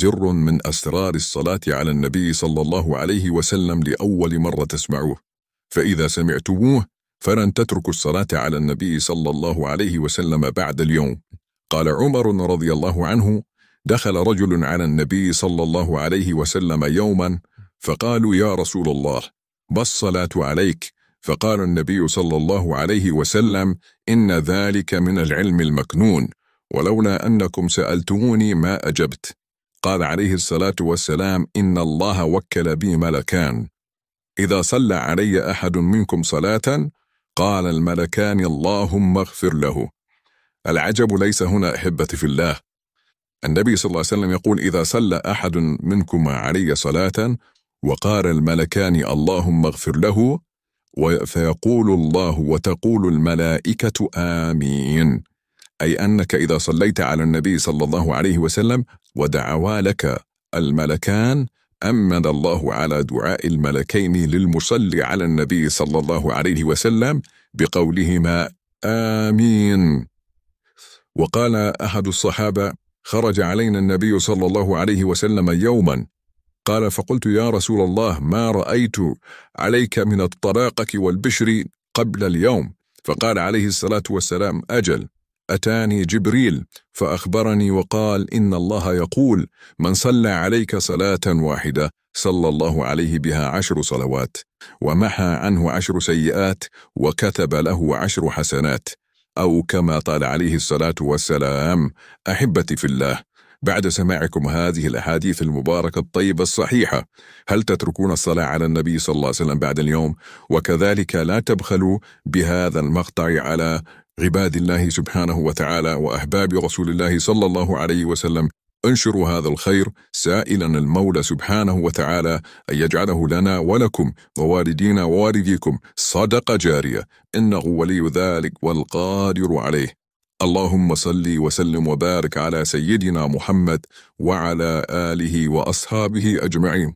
زر من أسرار الصلاة على النبي صلى الله عليه وسلم لأول مرة تسمعوه فإذا سمعتموه فلن تتركوا الصلاة على النبي صلى الله عليه وسلم بعد اليوم قال عمر رضي الله عنه دخل رجل على النبي صلى الله عليه وسلم يوما فقالوا يا رسول الله بالصلاة عليك فقال النبي صلى الله عليه وسلم إن ذلك من العلم المكنون ولولا أنكم سألتموني ما أجبت قال عليه الصلاة والسلام إن الله وكل بي ملكان إذا صلى علي أحد منكم صلاة قال الملكان اللهم اغفر له العجب ليس هنا أحبتي في الله النبي صلى الله عليه وسلم يقول إذا صلى أحد منكم علي صلاة وقال الملكان اللهم اغفر له فيقول الله وتقول الملائكة آمين أي أنك إذا صليت على النبي صلى الله عليه وسلم ودعوا لك الملكان أمن الله على دعاء الملكين للمصلي على النبي صلى الله عليه وسلم بقولهما آمين وقال أحد الصحابة خرج علينا النبي صلى الله عليه وسلم يوما قال فقلت يا رسول الله ما رأيت عليك من الطلاقك والبشر قبل اليوم فقال عليه الصلاة والسلام أجل أتاني جبريل فأخبرني وقال إن الله يقول من صلى عليك صلاة واحدة صلى الله عليه بها عشر صلوات ومحى عنه عشر سيئات وكتب له عشر حسنات أو كما قال عليه الصلاة والسلام أحبتي في الله بعد سماعكم هذه الأحاديث المباركة الطيبة الصحيحة هل تتركون الصلاة على النبي صلى الله عليه وسلم بعد اليوم وكذلك لا تبخلوا بهذا المقطع على عباد الله سبحانه وتعالى وأحباب رسول الله صلى الله عليه وسلم انشروا هذا الخير سائلا المولى سبحانه وتعالى أن يجعله لنا ولكم ووالدينا ووالديكم صدقة جارية إنه ولي ذلك والقادر عليه اللهم صل وسلم وبارك على سيدنا محمد وعلى آله وأصحابه أجمعين